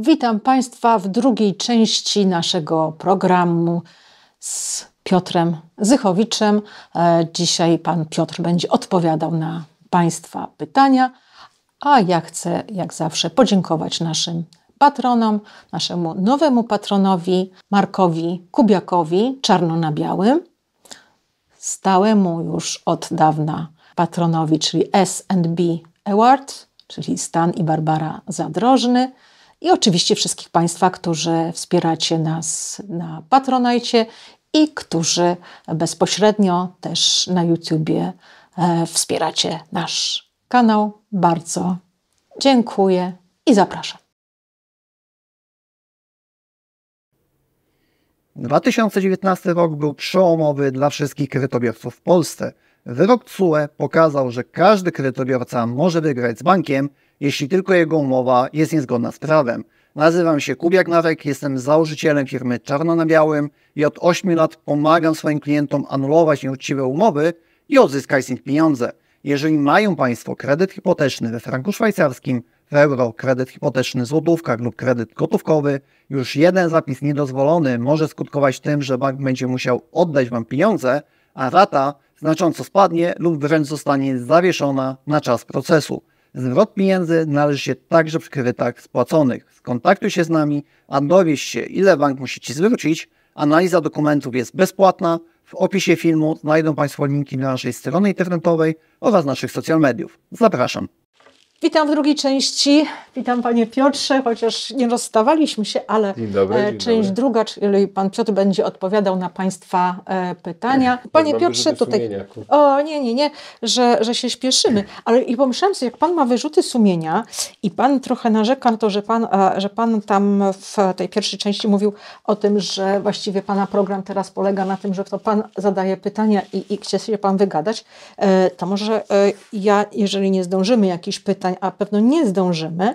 Witam Państwa w drugiej części naszego programu z Piotrem Zychowiczem. E, dzisiaj Pan Piotr będzie odpowiadał na Państwa pytania, a ja chcę jak zawsze podziękować naszym patronom, naszemu nowemu patronowi Markowi Kubiakowi, czarno na białym, stałemu już od dawna patronowi, czyli S&B Award, czyli Stan i Barbara Zadrożny, i oczywiście wszystkich Państwa, którzy wspieracie nas na Patronajcie i którzy bezpośrednio też na YouTubie e, wspieracie nasz kanał. Bardzo dziękuję i zapraszam. 2019 rok był przełomowy dla wszystkich kredytobiorców w Polsce. Wyrok CUE pokazał, że każdy kredytobiorca może wygrać z bankiem, jeśli tylko jego umowa jest niezgodna z prawem. Nazywam się Kubiak Narek, jestem założycielem firmy Czarno na Białym i od 8 lat pomagam swoim klientom anulować nieuczciwe umowy i odzyskać z nich pieniądze. Jeżeli mają Państwo kredyt hipoteczny we franku szwajcarskim, w euro, kredyt hipoteczny złotówkach lub kredyt gotówkowy, już jeden zapis niedozwolony może skutkować tym, że bank będzie musiał oddać Wam pieniądze, a rata znacząco spadnie lub wręcz zostanie zawieszona na czas procesu. Zwrot pieniędzy należy się także przy kredytach spłaconych. Skontaktuj się z nami, a dowiedz się, ile bank musi Ci zwrócić. Analiza dokumentów jest bezpłatna. W opisie filmu znajdą Państwo linki do naszej strony internetowej oraz naszych social mediów. Zapraszam. Witam w drugiej części. Witam panie Piotrze, chociaż nie rozstawaliśmy się, ale dobry, e, część dobry. druga, czyli pan Piotr będzie odpowiadał na państwa e, pytania. Tak, panie Mam tak, Piotrze, tutaj. Sumienia. O nie, nie, nie, że, że się śpieszymy. Ale i pomyślałam sobie, jak pan ma wyrzuty sumienia i pan trochę narzeka na to, że pan, że pan tam w tej pierwszej części mówił o tym, że właściwie pana program teraz polega na tym, że to pan zadaje pytania i, i chce się pan wygadać, e, to może ja, jeżeli nie zdążymy jakiś pytań, pytań, a pewno nie zdążymy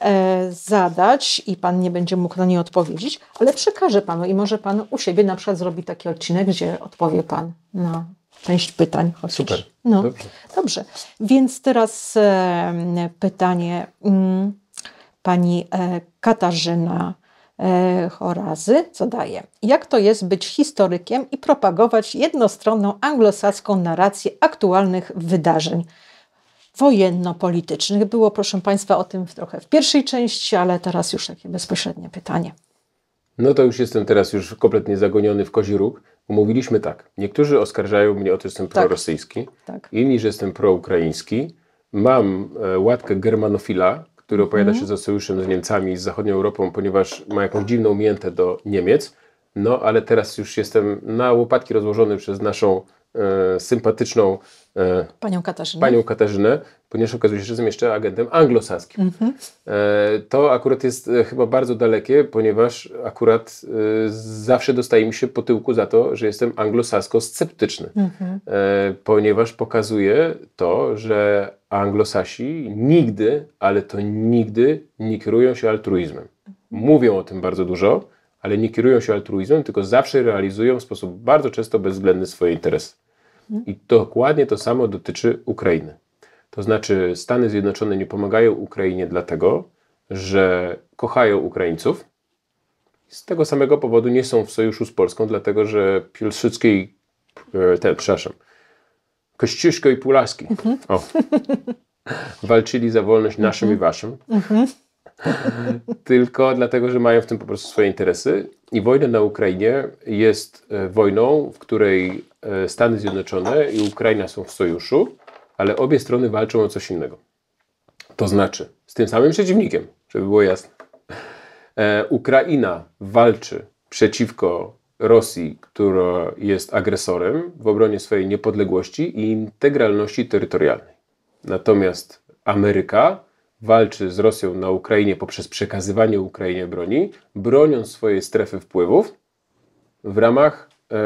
e, zadać i Pan nie będzie mógł na nie odpowiedzieć, ale przekażę Panu i może Pan u siebie na przykład zrobi taki odcinek, gdzie odpowie Pan na część pytań. Chociaż. Super. No. Dobrze. Dobrze. Więc teraz e, pytanie m, mm, pani e, Katarzyna e, Horazy, co daje? Jak to jest być historykiem i propagować jednostronną anglosaską narrację aktualnych wydarzeń? wojenno-politycznych. Było, proszę Państwa, o tym trochę w pierwszej części, ale teraz już takie bezpośrednie pytanie. No to już jestem teraz już kompletnie zagoniony w kozi róg. Mówiliśmy tak, niektórzy oskarżają mnie o to, że jestem tak. prorosyjski, tak. inni, że jestem proukraiński. Mam e, łatkę germanofila, który mhm. opowiada mm. się za sojuszem z Niemcami i z zachodnią Europą, ponieważ ma jakąś dziwną miętę do Niemiec. No ale teraz już jestem na łopatki rozłożony przez naszą E, sympatyczną e, panią Katarzynę. panią Katarzynę, ponieważ okazuje się, że jestem jeszcze agentem anglosaskim. Mhm. E, to akurat jest chyba bardzo dalekie, ponieważ akurat zawsze dostaje mi się po tyłku za to, że jestem anglosasko-sceptyczny, mhm. ponieważ pokazuje to, że anglosasi nigdy, ale to nigdy nie kierują się altruizmem. Mówią o tym bardzo dużo, ale nie kierują się altruizmem, tylko zawsze realizują w sposób bardzo często bezwzględny swoje interesy. I dokładnie to samo dotyczy Ukrainy. To znaczy, Stany Zjednoczone nie pomagają Ukrainie dlatego, że kochają Ukraińców. Z tego samego powodu nie są w sojuszu z Polską, dlatego że Piłsudski, e, ten, przepraszam, Kościuszko i Pulaski mhm. o, walczyli za wolność naszym mhm. i waszym. Mhm. Tylko dlatego, że mają w tym po prostu swoje interesy. I wojna na Ukrainie jest e, wojną, w której E, Stany Zjednoczone i Ukraina są w sojuszu, ale obie strony walczą o coś innego. To znaczy, z tym samym przeciwnikiem, żeby było jasne. E, Ukraina walczy przeciwko Rosji, która jest agresorem w obronie swojej niepodległości i integralności terytorialnej. Natomiast Ameryka walczy z Rosją na Ukrainie poprzez przekazywanie Ukrainie broni, broniąc swojej strefy wpływów w ramach e,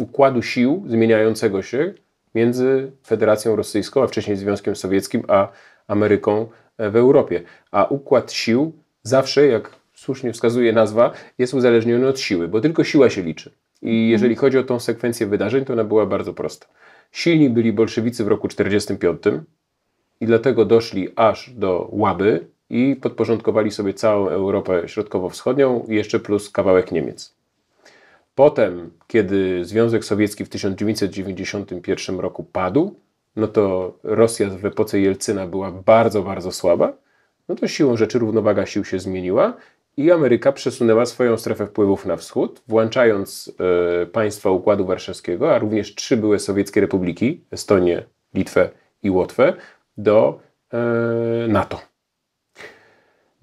układu sił zmieniającego się między Federacją Rosyjską, a wcześniej Związkiem Sowieckim, a Ameryką e, w Europie. A układ sił zawsze, jak słusznie wskazuje nazwa, jest uzależniony od siły, bo tylko siła się liczy. I mhm. jeżeli chodzi o tą sekwencję wydarzeń, to ona była bardzo prosta. Silni byli bolszewicy w roku 1945 i dlatego doszli aż do Łaby i podporządkowali sobie całą Europę Środkowo-Wschodnią, jeszcze plus kawałek Niemiec. Potem, kiedy Związek Sowiecki w 1991 roku padł, no to Rosja w epoce Jelcyna była bardzo, bardzo słaba, no to siłą rzeczy równowaga sił się zmieniła i Ameryka przesunęła swoją strefę wpływów na wschód, włączając e, państwa Układu Warszawskiego, a również trzy były sowieckie republiki Estonię, Litwę i Łotwę do e, NATO.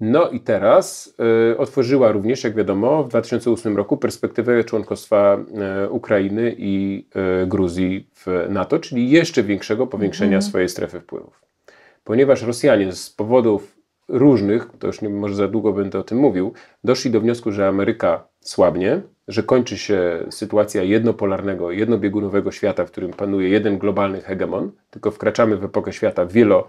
No i teraz y, otworzyła również, jak wiadomo, w 2008 roku perspektywę członkostwa y, Ukrainy i y, Gruzji w NATO, czyli jeszcze większego powiększenia mm swojej strefy wpływów. Ponieważ Rosjanie z powodów różnych, to już nie, może za długo będę o tym mówił, doszli do wniosku, że Ameryka słabnie, że kończy się sytuacja jednopolarnego, jednobiegunowego świata, w którym panuje jeden globalny hegemon, tylko wkraczamy w epokę świata wielo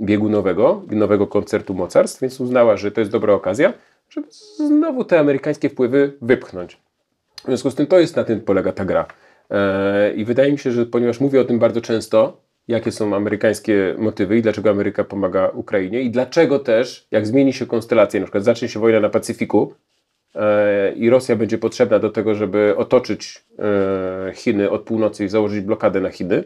biegunowego, nowego koncertu mocarstw, więc uznała, że to jest dobra okazja, żeby znowu te amerykańskie wpływy wypchnąć. W związku z tym to jest na tym polega ta gra. E, I wydaje mi się, że ponieważ mówię o tym bardzo często, jakie są amerykańskie motywy i dlaczego Ameryka pomaga Ukrainie i dlaczego też, jak zmieni się konstelacja, na przykład zacznie się wojna na Pacyfiku e, i Rosja będzie potrzebna do tego, żeby otoczyć e, Chiny od północy i założyć blokadę na Chiny,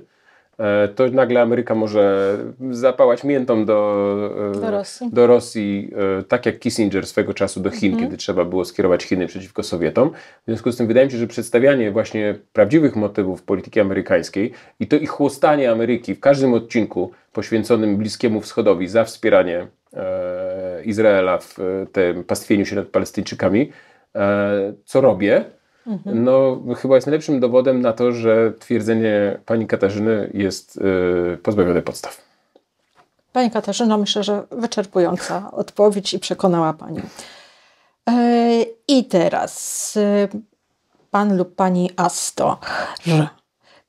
E, to nagle Ameryka może zapałać miętą do, e, do Rosji. do, Rosji. E, tak jak Kissinger swego czasu do Chin, mhm. kiedy trzeba było skierować Chiny przeciwko Sowietom. W związku z tym wydaje mi się, że przedstawianie właśnie prawdziwych motywów polityki amerykańskiej i to ich chłostanie Ameryki w każdym odcinku poświęconym Bliskiemu Wschodowi za wspieranie e, Izraela w tym pastwieniu się nad Palestyńczykami, e, co robię, Mhm. no, chyba jest najlepszym dowodem na to, że twierdzenie pani Katarzyny jest y, pozbawione podstaw. Pani Katarzyno, myślę, że wyczerpująca odpowiedź i przekonała Pani. E, I teraz y, Pan lub Pani Asto.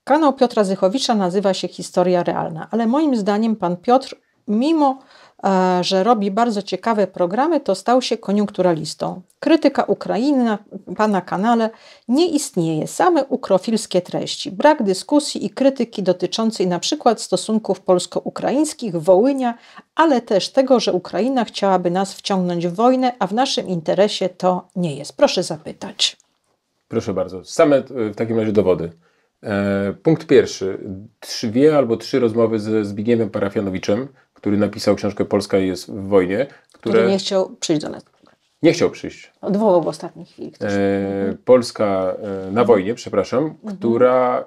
Kanał Piotra Zychowicza nazywa się Historia Realna, ale moim zdaniem Pan Piotr, mimo E, że robi bardzo ciekawe programy, to stał się koniunkturalistą. Krytyka Ukrainy na pana kanale nie istnieje. Same ukrofilskie treści, brak dyskusji i krytyki dotyczącej na przykład stosunków polsko-ukraińskich, Wołynia, ale też tego, że Ukraina chciałaby nas wciągnąć w wojnę, a w naszym interesie to nie jest. Proszę zapytać. Proszę bardzo. Same e, w takim razie dowody. E, punkt pierwszy. trzy Dwie albo trzy rozmowy ze Zbigniewem Parafianowiczem, który napisał książkę Polska jest w wojnie. Które... Który nie chciał przyjść do nas. Nie chciał przyjść. Odwołał no, w ostatniej chwili. Ktoś... E, mhm. Polska e, na mhm. wojnie, przepraszam, mhm. która.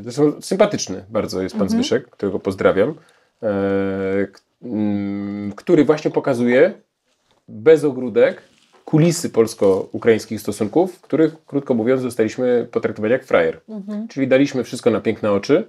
E, zresztą sympatyczny bardzo jest pan mhm. Zbyszek, którego pozdrawiam, e, m, który właśnie pokazuje bez ogródek kulisy polsko-ukraińskich stosunków, których, krótko mówiąc, zostaliśmy potraktowani jak frajer. Mhm. Czyli daliśmy wszystko na piękne oczy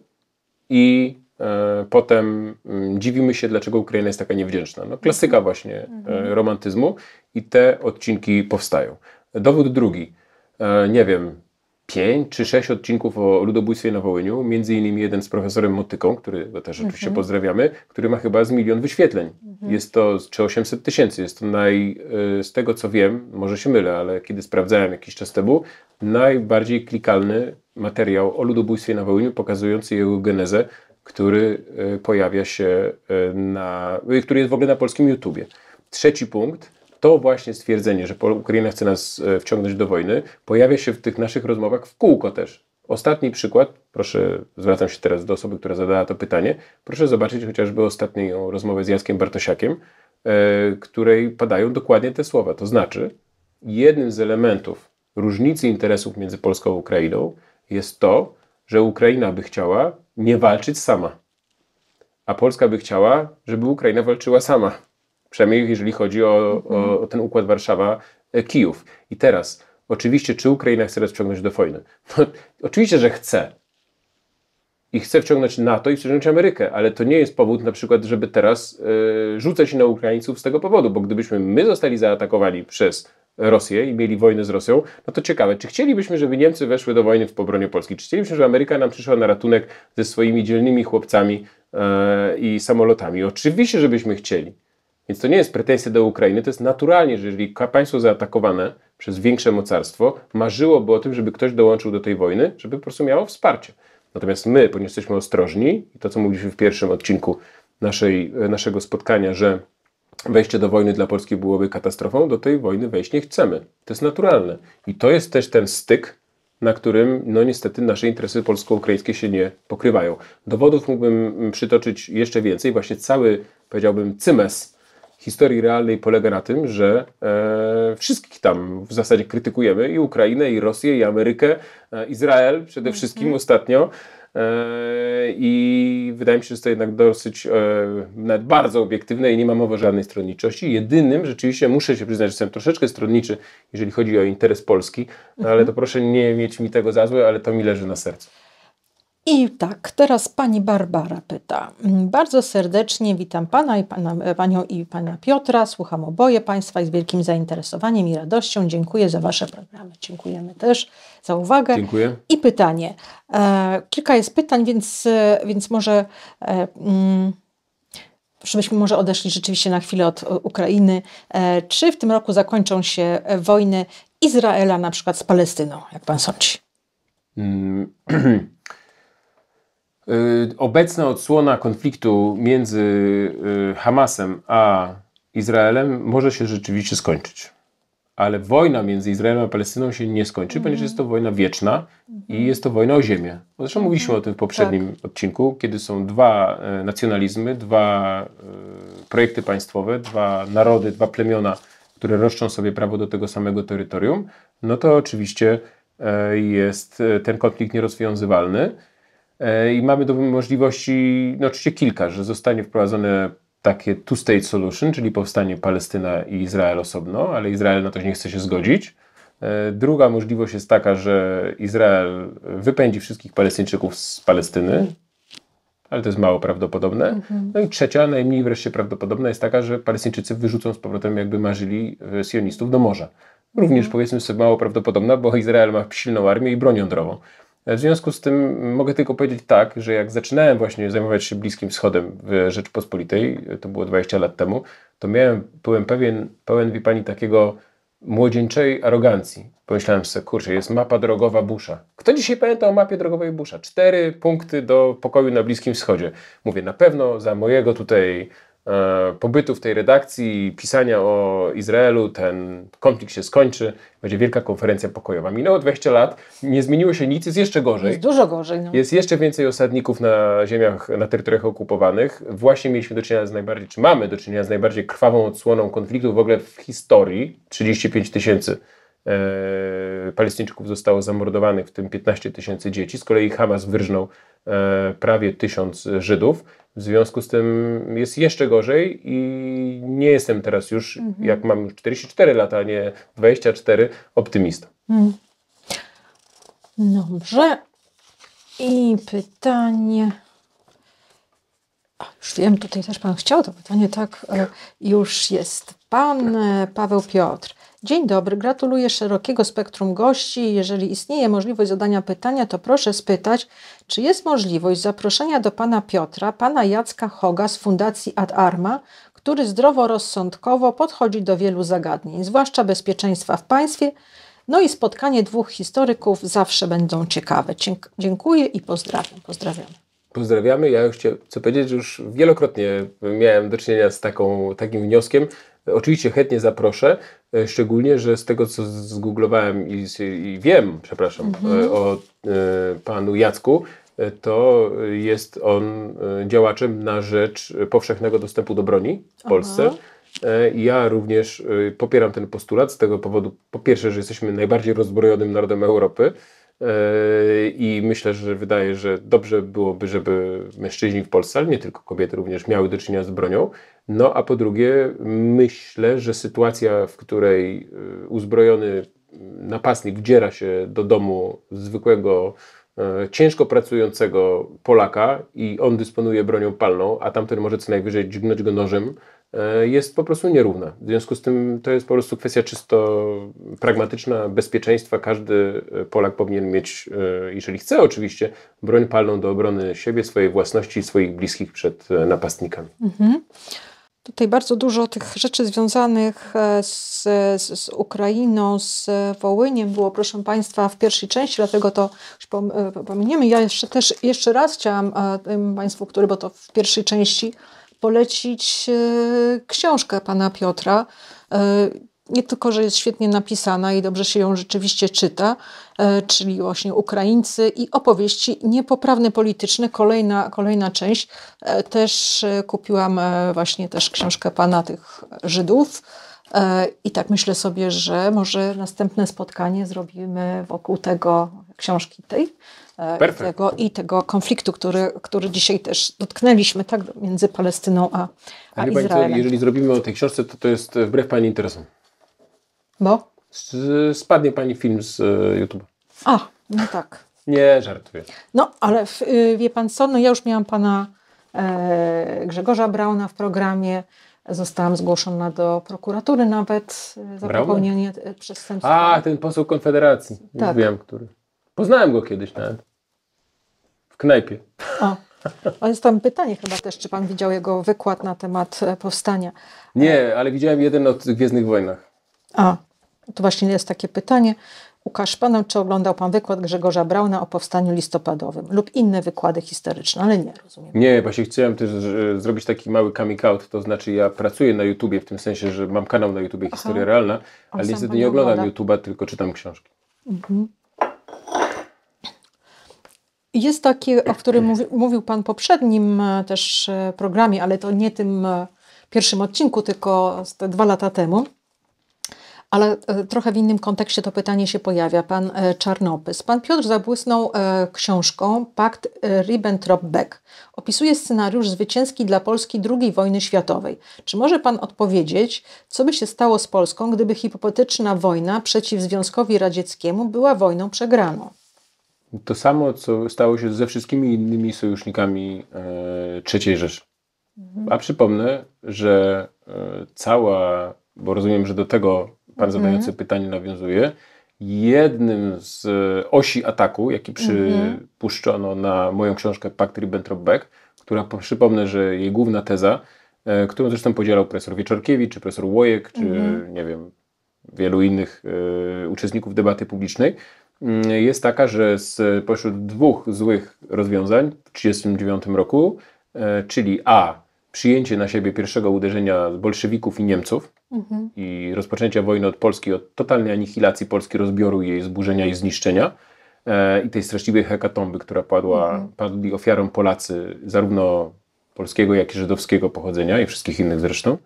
i E, potem mm, dziwimy się, dlaczego Ukraina jest taka niewdzięczna. No, klasyka mhm. właśnie e, mhm. romantyzmu i te odcinki powstają. Dowód drugi. E, nie wiem, pięć czy sześć odcinków o ludobójstwie na Wołyniu, między innymi jeden z profesorem Motyką, który też oczywiście mhm. pozdrawiamy, który ma chyba z milion wyświetleń. Jest to, czy 800 tysięcy, jest to naj, z tego co wiem, może się mylę, ale kiedy sprawdzałem jakiś czas temu, najbardziej klikalny materiał o ludobójstwie na Wołyniu, pokazujący jego genezę który e, pojawia się e, na, e, który jest w ogóle na polskim YouTubie. Trzeci punkt, to właśnie stwierdzenie, że Ukraina chce nas wciągnąć do wojny, pojawia się w tych naszych rozmowach w kółko też. Ostatni przykład, proszę, zwracam się teraz do osoby, która zadała to pytanie, proszę zobaczyć chociażby ostatnią rozmowę z Jackiem Bartosiakiem, której padają dokładnie te słowa. To znaczy, jednym z elementów różnicy interesów między Polską a Ukrainą jest to, że Ukraina by chciała, nie walczyć sama. A Polska by chciała, żeby Ukraina walczyła sama. Przynajmniej jeżeli chodzi o, o, o ten układ Warszawa-Kijów. E, I teraz, oczywiście, czy Ukraina chce nas wciągnąć do wojny? No, oczywiście, że chce. I chce wciągnąć NATO i wciągnąć Amerykę, ale to nie jest powód na przykład, żeby teraz y, rzucać się na Ukraińców z tego powodu, bo gdybyśmy my zostali zaatakowani przez Rosję i mieli wojnę z Rosją, no to ciekawe, czy chcielibyśmy, żeby Niemcy weszły do wojny w obronie Polski? Czy chcielibyśmy, żeby Ameryka nam przyszła na ratunek ze swoimi dzielnymi chłopcami yy, i samolotami? Oczywiście, żebyśmy chcieli. Więc to nie jest pretensja do Ukrainy, to jest naturalnie, że jeżeli państwo zaatakowane przez większe mocarstwo marzyłoby o tym, żeby ktoś dołączył do tej wojny, żeby po prostu miało wsparcie. Natomiast my, ponieważ jesteśmy ostrożni, i to co mówiliśmy w pierwszym odcinku naszej, e, naszego spotkania, że wejście do wojny dla Polski byłoby katastrofą, do tej wojny wejść nie chcemy. To jest naturalne. I to jest też ten styk, na którym no niestety nasze interesy polsko-ukraińskie się nie pokrywają. Dowodów mógłbym mm, przytoczyć jeszcze więcej. Właśnie cały, powiedziałbym, cymes historii realnej polega na tym, że e, wszystkich tam w zasadzie krytykujemy i Ukrainę, i Rosję, i Amerykę, e, Izrael przede mhm. wszystkim mm -hmm. ostatnio. E, I wydaje mi się, że jest to jednak dosyć e, nawet bardzo obiektywne i nie ma mowy o żadnej stronniczości. Jedynym rzeczywiście muszę się przyznać, że jestem troszeczkę stronniczy, jeżeli chodzi o interes Polski, no ale mhm. to proszę nie mieć mi tego za złe, ale to mi leży na sercu. I tak, teraz pani Barbara pyta. Mm, bardzo serdecznie witam pana i pana, e, panią i pana Piotra. Słucham oboje państwa i z wielkim zainteresowaniem i radością dziękuję za wasze programy. Dziękujemy też za uwagę. Dziękuję. I pytanie. E, kilka jest pytań, więc, e, więc może. E, mm, żebyśmy może odeszli rzeczywiście na chwilę od e, Ukrainy. czy w tym roku zakończą się wojny Izraela na przykład z Palestyną, jak pan sądzi? Mm, Y, obecna odsłona konfliktu między y, Hamasem a Izraelem może się rzeczywiście skończyć. Ale wojna między Izraelem a Palestyną się nie skończy, mm. ponieważ jest to mhm. wojna wieczna i mhm. jest to wojna o ziemię. Zresztą mhm. mówiliśmy o tym w poprzednim tak. odcinku, kiedy są dwa y, nacjonalizmy, dwa projekty państwowe, dwa narody, dwa plemiona, które roszczą sobie prawo do tego samego terytorium. No to oczywiście jest ten konflikt nierozwiązywalny. E, I mamy tu możliwości, no oczywiście kilka, że zostanie wprowadzone takie two-state solution, czyli powstanie Palestyna i Izrael osobno, ale Izrael na to nie chce się zgodzić. E, druga możliwość jest taka, że Izrael wypędzi wszystkich Palestyńczyków z Palestyny, ale to jest mało prawdopodobne. Mhm. No i trzecia, najmniej wreszcie prawdopodobna jest taka, że Palestyńczycy wyrzucą z powrotem, jakby marzyli e, sionistów do morza. Również mhm. powiedzmy sobie mało prawdopodobna, bo Izrael ma silną armię i broń jądrową. W związku z tym mogę tylko powiedzieć tak, że jak zaczynałem właśnie zajmować się Bliskim Wschodem w Rzeczpospolitej, to było 20 lat temu, to miałem, byłem pewien, pełen, wie pani, takiego młodzieńczej arogancji. Pomyślałem sobie, kurczę, jest mapa drogowa Busha. Kto dzisiaj pamięta o mapie drogowej Busha? Cztery punkty do pokoju na Bliskim Wschodzie. Mówię, na pewno za mojego tutaj E, pobytu w tej redakcji, pisania o Izraelu, ten konflikt się skończy, będzie wielka konferencja pokojowa. Minęło 20 lat, nie zmieniło się nic, jest jeszcze gorzej. Jest dużo gorzej. No. Jest jeszcze więcej osadników na ziemiach, na terytoriach okupowanych. Właśnie mieliśmy do czynienia z najbardziej, czy mamy do czynienia z najbardziej krwawą odsłoną konfliktu w ogóle w historii. 35 tysięcy e, Palestyńczyków zostało zamordowanych, w tym 15 tysięcy dzieci. Z kolei Hamas wyrżnął e, prawie tysiąc Żydów w związku z tym jest jeszcze gorzej i nie jestem teraz już, mhm. jak mam już 44 lata, nie 24, optymistą. Mhm. Dobrze. I pytanie. O, już wiem, tutaj też Pan chciał to pytanie, tak? E, już jest. Pan e, Paweł Piotr. Dzień dobry, gratuluję szerokiego spektrum gości. Jeżeli istnieje możliwość zadania pytania, to proszę spytać, czy jest możliwość zaproszenia do pana Piotra, pana Jacka Hoga z Fundacji Ad Arma, który zdroworozsądkowo podchodzi do wielu zagadnień, zwłaszcza bezpieczeństwa w państwie. No i spotkanie dwóch historyków zawsze będą ciekawe. Dziękuję i pozdrawiam. Pozdrawiam pozdrawiamy. Ja już chcę powiedzieć, że już wielokrotnie miałem do czynienia z taką, takim wnioskiem. Oczywiście chętnie zaproszę, e, szczególnie, że z tego co zgooglowałem i, i wiem, przepraszam, e, mhm. o e, panu Jacku, e, to jest on działaczem na rzecz powszechnego dostępu do broni w Polsce. Aha. Ja również popieram ten postulat z tego powodu, po pierwsze, że jesteśmy najbardziej rozbrojonym narodem Europy, Yy, I myślę, że wydaje, że dobrze byłoby, żeby mężczyźni w Polsce, ale nie tylko kobiety, również miały do czynienia z bronią. No a po drugie, myślę, że sytuacja, w której yy, uzbrojony napastnik wdziera się do domu zwykłego, yy, ciężko pracującego Polaka i on dysponuje bronią palną, a tamten może co najwyżej dźgnąć go nożem E, jest po prostu nierówna. W związku z tym to jest po prostu kwestia czysto pragmatyczna bezpieczeństwa. Każdy e, Polak powinien mieć, e, jeżeli chce oczywiście, broń palną do obrony siebie, swojej własności i swoich bliskich przed napastnikami. Mhm. Tutaj bardzo dużo tych rzeczy związanych z, z, z, Ukrainą, z Wołyniem było, proszę Państwa, w pierwszej części, dlatego to już pominiemy. Ja jeszcze też jeszcze raz chciałam Państwu, który, bo to w pierwszej części polecić e, książkę pana Piotra. E, nie tylko, że jest świetnie napisana i dobrze się ją rzeczywiście czyta, e, czyli właśnie Ukraińcy i opowieści niepoprawne polityczne. kolejna, kolejna część. Też kupiłam właśnie też książkę pana tych Żydów E, I tak myślę sobie, że może następne spotkanie zrobimy wokół tego książki tej. E, tego, I tego konfliktu, który, który dzisiaj też dotknęliśmy, tak, między Palestyną a, a Izraelem. Pani, jeżeli zrobimy o tej książce, to to jest wbrew Pani interesom. Bo? spadnie Pani film z e, YouTube. A, no tak. Nie, żartuję. No, ale y, wie Pan co, no ja już miałam Pana e, Grzegorza Brauna w programie, Zostałam zgłoszona do prokuratury nawet y, za Brawo. popełnienie y, przestępstwa. A, ten poseł Konfederacji. Już tak. wiem, który. Poznałem go kiedyś nawet. W knajpie. O. O, jest tam pytanie chyba też, czy pan widział jego wykład na temat e, powstania. Nie, ale widziałem jeden o Gwiezdnych Wojnach. A, to właśnie jest takie pytanie. Łukasz Panem, czy oglądał Pan wykład Grzegorza Brauna o powstaniu listopadowym lub inne wykłady historyczne, ale nie, rozumiem. Nie, właśnie chciałem też zrobić taki mały coming out, to znaczy ja pracuję na YouTubie, w tym sensie, że mam kanał na YouTubie Aha. Historia Realna, ale niestety nie oglądam ogląda. YouTube'a, tylko czytam książki. Mhm. Jest taki, o którym mówi, mówił Pan poprzednim e, też e, programie, ale to nie tym e, pierwszym odcinku, tylko te dwa lata temu ale e, trochę w innym kontekście to pytanie się pojawia. Pan e, Czarnopys. Pan Piotr zabłysnął e, książką Pakt Ribbentrop-Beck. Opisuje scenariusz zwycięski dla Polski II wojny światowej. Czy może Pan odpowiedzieć, co by się stało z Polską, gdyby hipotetyczna wojna przeciw Związkowi Radzieckiemu była wojną przegraną? To samo, co stało się ze wszystkimi innymi sojusznikami III Rzeszy. Mhm. A przypomnę, że cała, bo rozumiem, że do tego pan zadający mhm. pytanie nawiązuje, jednym z e, osi ataku, jaki mhm. przypuszczono na moją książkę Pakt Ribbentrop-Beck, która przypomnę, że jej główna teza, e, którą zresztą podzielał profesor Wieczorkiewicz, czy profesor Łojek, czy mhm. nie wiem, wielu innych e, uczestników debaty publicznej, mm, jest taka, że spośród dwóch złych rozwiązań w 1939 roku, czyli A, przyjęcie na siebie pierwszego uderzenia bolszewików i Niemców mhm. i rozpoczęcia wojny od Polski, od totalnej anihilacji Polski, rozbioru jej, zburzenia i zniszczenia e, i tej straszliwej hekatomby, która padła, mhm. padli ofiarą Polacy, zarówno polskiego, jak i żydowskiego pochodzenia i wszystkich innych zresztą.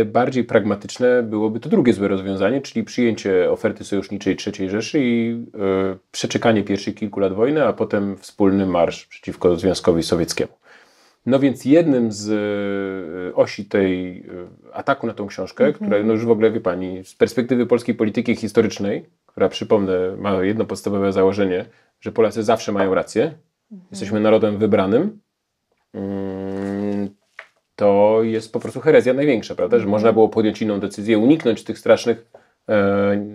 E, bardziej pragmatyczne byłoby to drugie złe rozwiązanie, czyli przyjęcie oferty sojuszniczej III Rzeszy i e, przeczekanie pierwszych kilku lat wojny, a potem wspólny marsz przeciwko Związkowi Sowieckiemu. No więc jednym z e, osi tej e, ataku na tą książkę, mm -hmm. która no już w ogóle wie pani, z perspektywy polskiej polityki historycznej, która przypomnę, ma jedno podstawowe założenie, że Polacy zawsze mają rację, mm -hmm. jesteśmy narodem wybranym. Mm, to jest po prostu herezja największa, prawda? Że można mhm. było podjąć inną decyzję, uniknąć tych strasznych e,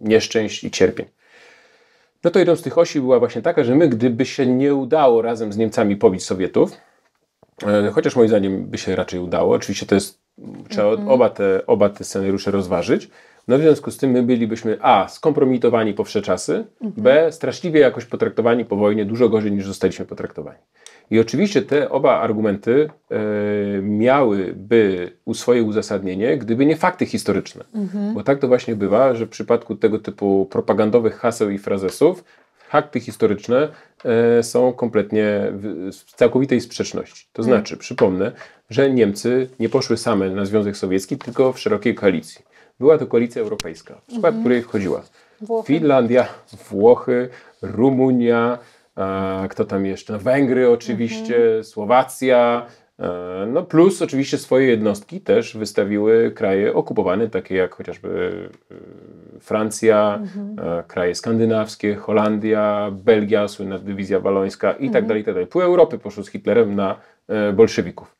nieszczęść i cierpień. No to jedną z tych osi była właśnie taka, że my, gdyby się nie udało razem z Niemcami pobić Sowietów, E, chociaż moim zdaniem by się raczej udało. Oczywiście to jest, trzeba mm -hmm. oba, te, oba te scenariusze rozważyć. No w związku z tym my bylibyśmy a. skompromitowani po wsze czasy, mm -hmm. b. straszliwie jakoś potraktowani po wojnie, dużo gorzej niż zostaliśmy potraktowani. I oczywiście te oba argumenty y, miałyby swoje uzasadnienie, gdyby nie fakty historyczne. Mm -hmm. Bo tak to właśnie bywa, że w przypadku tego typu propagandowych haseł i frazesów Fakty historyczne e, są kompletnie w całkowitej sprzeczności. To mhm. znaczy, przypomnę, że Niemcy nie poszły same na Związek Sowiecki, tylko w szerokiej koalicji. Była to koalicja europejska, w skład mhm. której wchodziła Włochy. Finlandia, Włochy, Rumunia, a, kto tam jeszcze? Węgry oczywiście, mhm. Słowacja, E, no plus oczywiście swoje jednostki też wystawiły kraje okupowane, takie jak chociażby e, Francja, mhm. E, kraje skandynawskie, Holandia, Belgia, słynna dywizja walońska i tak mhm. dalej, i tak dalej. Pół Europy poszło z Hitlerem na bolszewików.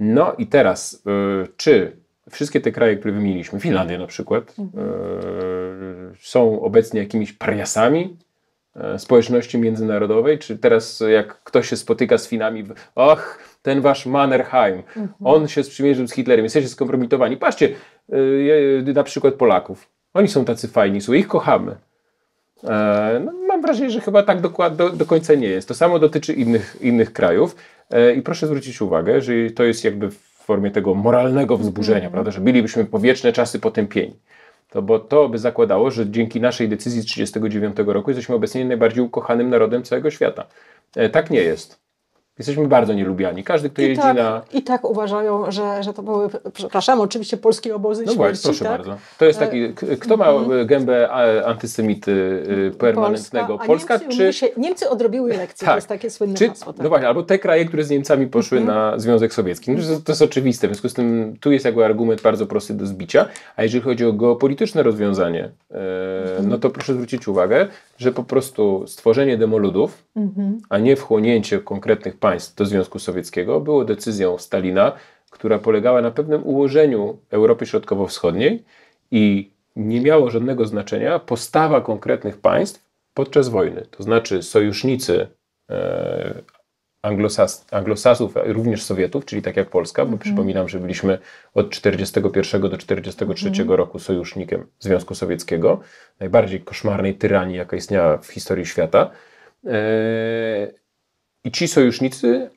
No i teraz, czy wszystkie te kraje, które wymieniliśmy, Finlandia na przykład, mhm. są obecnie jakimiś pariasami? E, społeczności międzynarodowej, czy teraz e, jak ktoś się spotyka z Finami, och, ten wasz Mannerheim, mhm. on się sprzymierzył z Hitlerem, jesteście skompromitowani. Patrzcie, e, na przykład Polaków. Oni są tacy fajni, są, ich kochamy. No, mam wrażenie, że chyba tak do, do, do, końca nie jest. To samo dotyczy innych, innych krajów. I proszę zwrócić uwagę, że to jest jakby w formie tego moralnego wzburzenia, mhm. prawda, że bylibyśmy po wieczne czasy potępieni to bo to by zakładało, że dzięki naszej decyzji z 1939 roku jesteśmy obecnie najbardziej ukochanym narodem całego świata. E, tak nie jest. Jesteśmy bardzo nielubiani. Każdy, kto I jeździ tak, na... I tak uważają, że, że to były, przepraszam, oczywiście polskie obozy no śmierci. No proszę tak? bardzo. To jest taki, e, kto ma mhm. gębę antysemity y, permanentnego? Polska, Polska czy... Się, Niemcy odrobiły lekcję. tak. to jest takie słynne czy, hasło. Tak. No właśnie, albo te kraje, które z Niemcami poszły mhm. na Związek Sowiecki. No, to, to jest oczywiste, w związku z tym tu jest jakby argument bardzo prosty do zbicia. A jeżeli chodzi o geopolityczne rozwiązanie, e, mhm. no to proszę zwrócić uwagę, że po prostu stworzenie demoludów, a nie wchłonięcie konkretnych państw państw do Związku Sowieckiego było decyzją Stalina, która polegała na pewnym ułożeniu Europy Środkowo-Wschodniej i nie miało żadnego znaczenia postawa konkretnych państw podczas wojny. To znaczy sojusznicy e, anglosas, anglosasów, również Sowietów, czyli tak jak Polska, bo mhm. przypominam, że byliśmy od 1941 do 1943 mhm. roku sojusznikiem Związku Sowieckiego, najbardziej koszmarnej tyranii, jaka istniała w historii świata. E, i ci sojusznicy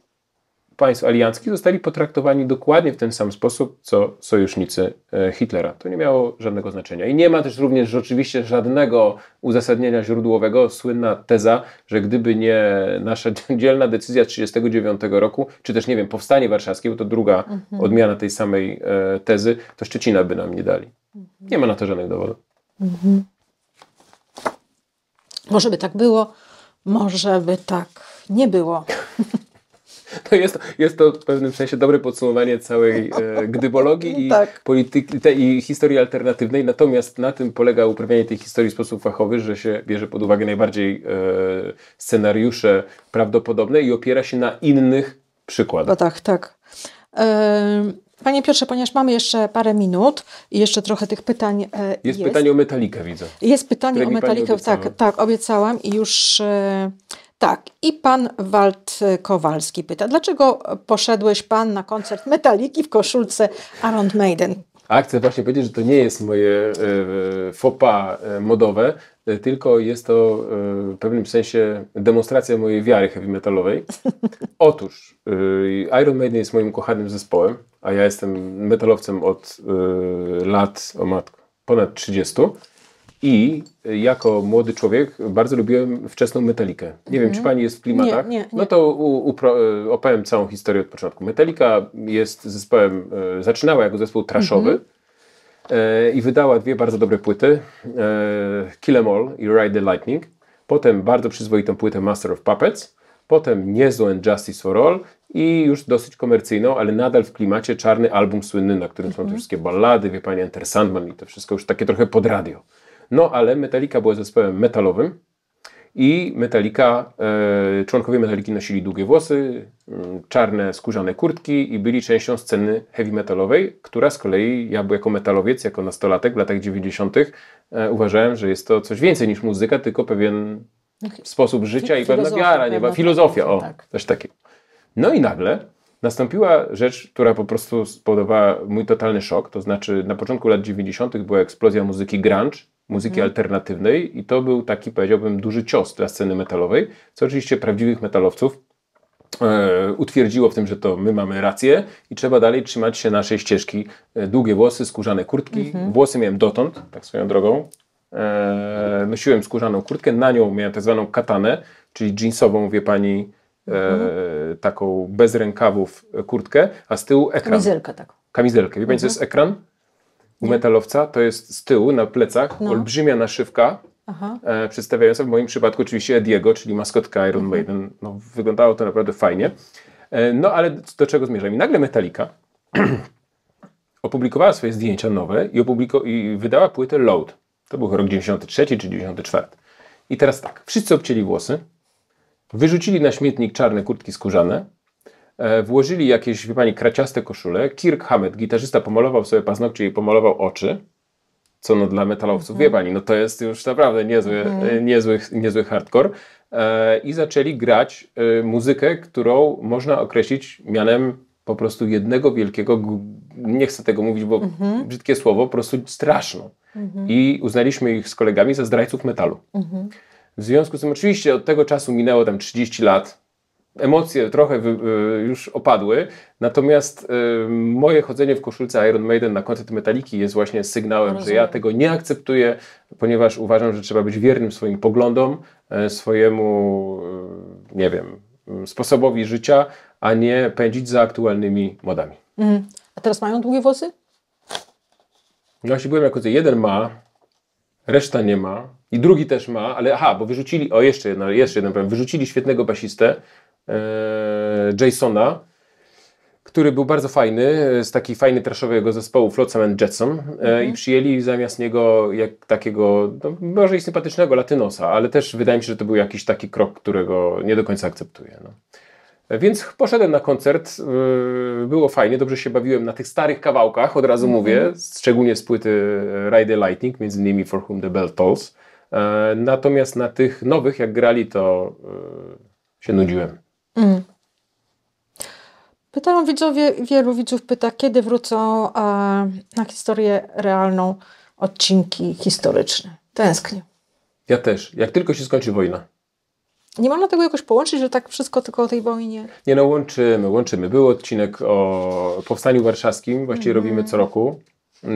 państw alianckich zostali potraktowani dokładnie w ten sam sposób, co sojusznicy e, Hitlera. To nie miało żadnego znaczenia. I nie ma też również oczywiście żadnego uzasadnienia źródłowego. Słynna teza, że gdyby nie nasza dzielna decyzja 1939 roku, czy też nie wiem, powstanie warszawskie, bo to druga mhm. odmiana tej samej e, tezy, to Szczecina by nam nie dali. Mhm. Nie ma na to żadnych dowodów. Mhm. Może by tak było, może by tak nie było. To jest, jest to w pewnym sensie dobre podsumowanie całej e, gdybologii i, tak. polityki, te, i historii alternatywnej. Natomiast na tym polega uprawianie tej historii w sposób fachowy, że się bierze pod uwagę najbardziej e, scenariusze prawdopodobne i opiera się na innych przykładach. No tak, tak. E, panie Piotrze, ponieważ mamy jeszcze parę minut i jeszcze trochę tych pytań e, jest, jest. pytanie o metalikę, widzę. Jest pytanie o metalikę, tak, tak, obiecałam i już e, tak, i pan Walt Kowalski pyta, dlaczego poszedłeś pan na koncert Metaliki w koszulce Iron Maiden? A chcę właśnie powiedzieć, że to nie jest moje e, fopa e, modowe, e, tylko jest to e, w pewnym sensie demonstracja mojej wiary heavy metalowej. Otóż Iron Maiden jest moim kochanym zespołem, a ja jestem metalowcem od lat, o matko, ponad 30. I jako młody człowiek bardzo lubiłem wczesną metalikę. Nie mm. wiem, czy mhm. pani jest w klimatach? Nie, nie, no nie. No to u, u, e, opowiem całą historię od początku. Metalika jest zespołem, e, zaczynała jako zespół traszowy mm -hmm. e, i wydała dwie bardzo dobre płyty: e, Kill Em All i Ride the Lightning. Potem bardzo przyzwoitą płytę Master of Puppets. Potem niezłą And Justice for All i już dosyć komercyjną, ale nadal w klimacie czarny album słynny, na którym mm -hmm. są te mhm. wszystkie ballady, wie pani, Enter Sandman i to wszystko już takie trochę pod radio. No ale Metallica była zespołem metalowym i Metallica, e, członkowie Metaliki nosili długie włosy, mm, czarne skórzane kurtki i byli częścią sceny heavy metalowej, która z kolei ja jako metalowiec, jako nastolatek w latach 90. E, uważałem, że jest to coś więcej niż muzyka, tylko pewien sposób życia i pewna wiara, nie, pewna filozofia, tak, o, tak. coś takiego. No i nagle nastąpiła rzecz, która po prostu spowodowała mój totalny szok, to znaczy na początku lat 90. była eksplozja muzyki grunge, muzyki mhm. alternatywnej i to był taki, powiedziałbym, duży cios dla sceny metalowej, co oczywiście prawdziwych metalowców e, utwierdziło w tym, że to my mamy rację i trzeba dalej trzymać się naszej ścieżki. E, długie włosy, skórzane kurtki. Mhm. Włosy miałem dotąd, tak swoją drogą. E, nosiłem skórzaną kurtkę, na nią miałem tak zwaną katanę, czyli jeansową, wie pani, e, mhm. taką bez rękawów kurtkę, a z tyłu ekran. Kamizelkę taką. Kamizelkę. Wie pani, co jest ekran? U metalowca to jest z tyłu na plecach no. olbrzymia naszywka, e, przedstawiająca w moim przypadku oczywiście Ediego, czyli maskotka Iron mhm. Maiden. No, wyglądało to naprawdę fajnie. E, no ale do, do czego zmierzam? I nagle Metallica opublikowała swoje zdjęcia nowe i, opubliko- i wydała płytę Load. To był rok 93 czy 94. I teraz tak, wszyscy obcięli włosy, wyrzucili na śmietnik czarne kurtki skórzane, E, włożyli jakieś, wie pani, kraciaste koszule. Kirk Hammett, gitarzysta, pomalował sobie paznokcie i pomalował oczy. Co no dla metalowców, mhm. wie pani, no to jest już naprawdę niezły, e, mhm. niezły, niezły hardcore. E, I zaczęli grać muzykę, którą można określić mianem po prostu jednego wielkiego, nie chcę tego mówić, bo mhm. brzydkie słowo, po prostu straszną. Mhm. I uznaliśmy ich z kolegami za zdrajców metalu. Mhm. W związku z tym, oczywiście, od tego czasu minęło tam 30 lat, emocje trochę y, już opadły, natomiast y, moje chodzenie w koszulce Iron Maiden na koncert Metaliki jest właśnie sygnałem, Rozumiem. że ja tego nie akceptuję, ponieważ uważam, że trzeba być wiernym swoim poglądom, e, swojemu, e, nie wiem, mm, sposobowi życia, a nie pędzić za aktualnymi modami. Mhm. A teraz mają długie włosy? No, jeśli byłem jako jeden ma, reszta nie ma. I drugi też ma, ale aha, bo wyrzucili, o jeszcze jeden, jeszcze jeden problem, wyrzucili świetnego basistę, E, Jasona, który był bardzo fajny, z taki fajny traszowego zespołu Flotsam and Jetsam e, mhm. i przyjęli zamiast niego jak takiego, no, może i sympatycznego latynosa, ale też wydaje mi się, że to był jakiś taki krok, którego nie do końca akceptuję. No. E, więc poszedłem na koncert, było fajnie, dobrze się bawiłem na tych starych kawałkach, od razu mhm. mówię, szczególnie z płyty Ride the Lightning, między innymi For Whom the Bell Tolls. Natomiast na tych nowych, jak grali, to się nudziłem. Mm. Pytają widzowie, wielu widzów pyta, kiedy wrócą e, na historię realną odcinki historyczne. Tęsknię. Ja też. Jak tylko się skończy wojna. Nie można tego jakoś połączyć, że tak wszystko tylko o tej wojnie. Nie no, łączymy, łączymy. Był odcinek o Powstaniu Warszawskim, właściwie mm. robimy co roku.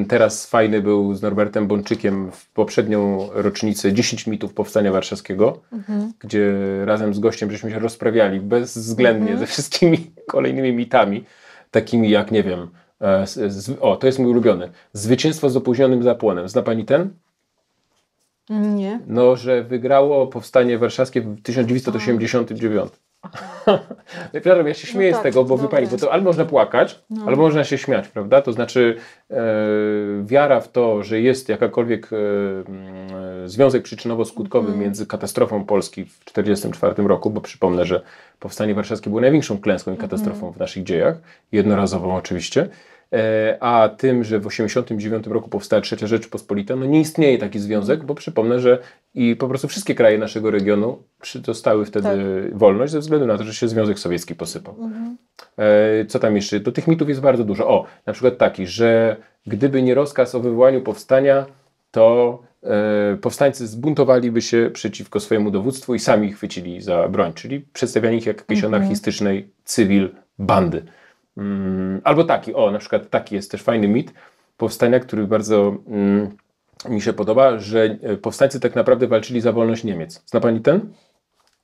Teraz fajny był z Norbertem Bączykiem w poprzednią rocznicę 10 mitów Powstania Warszawskiego, mhm. gdzie razem z gościem żeśmy się rozprawiali bezwzględnie mhm. ze wszystkimi kolejnymi mitami, takimi jak, nie wiem, e, o, to jest mój ulubiony. Zwycięstwo z opóźnionym zapłonem. Zna pani ten? Nie. No, że wygrało powstanie warszawskie w 1989. Przepraszam, ja się no śmieję no tak, z tego, bo dobra. bo to albo można no. płakać, no. albo można się śmiać, prawda? To znaczy e, wiara w to, że jest jakakolwiek e, mm, związek przyczynowo-skutkowy mm. między katastrofą Polski w 1944 roku, bo przypomnę, że powstanie warszawskie było największą klęską i mhm. katastrofą mm. w naszych dziejach, jednorazową oczywiście, E, a tym, że w 1989 roku powstała Trzecia Rzeczpospolita, no nie istnieje taki związek, bo przypomnę, że i po prostu wszystkie kraje naszego regionu dostały wtedy tak. wolność ze względu na to, że się Związek Sowiecki posypał. Mhm. E, co tam jeszcze? Do tych mitów jest bardzo dużo. O, na przykład taki, że gdyby nie rozkaz o wywołaniu powstania, to e, powstańcy zbuntowaliby się przeciwko swojemu dowództwu i sami chwycili za broń, czyli przedstawianie ich jak jakiejś mhm. anarchistycznej cywil bandy. Mm, albo taki, o na przykład taki jest też fajny mit powstania, który bardzo mm, mi się podoba, że e, powstańcy tak naprawdę walczyli za wolność Niemiec. Zna pani ten?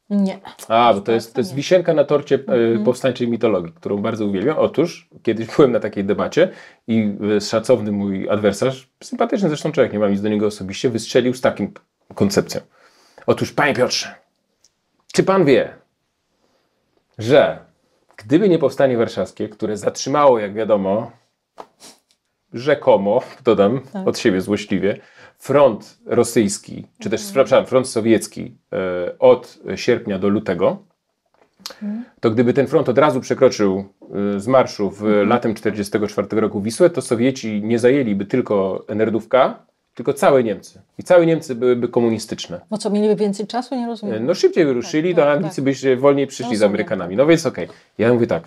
Nie. A, bo to jest, to jest wisienka na torcie e, mhm. powstańczej mitologii, którą bardzo uwielbiam. Otóż kiedyś byłem na takiej debacie i e, szacowny mój adwersarz, sympatyczny zresztą człowiek, nie mam nic do niego osobiście, wystrzelił z takim koncepcją. Otóż, panie Piotrze, czy pan wie, że Gdyby nie powstanie warszawskie, które zatrzymało, jak wiadomo, rzekomo, dodam tak. od siebie złośliwie, front rosyjski, czy też, mhm. przepraszam, front sowiecki e, od sierpnia do lutego, mhm. to gdyby ten front od razu przekroczył e, z marszu w mhm. latem 1944 roku Wisłę, to Sowieci nie zajęliby tylko Enerdówka, tylko całe Niemcy. I całe Niemcy byłyby komunistyczne. No co, mieliby więcej czasu? Nie rozumiem. No szybciej by ruszyli, tak, to tak, Anglicy tak. by e, wolniej przyszli rozumiem. z Amerykanami. Tak. No więc okej. Okay. Ja mówię tak,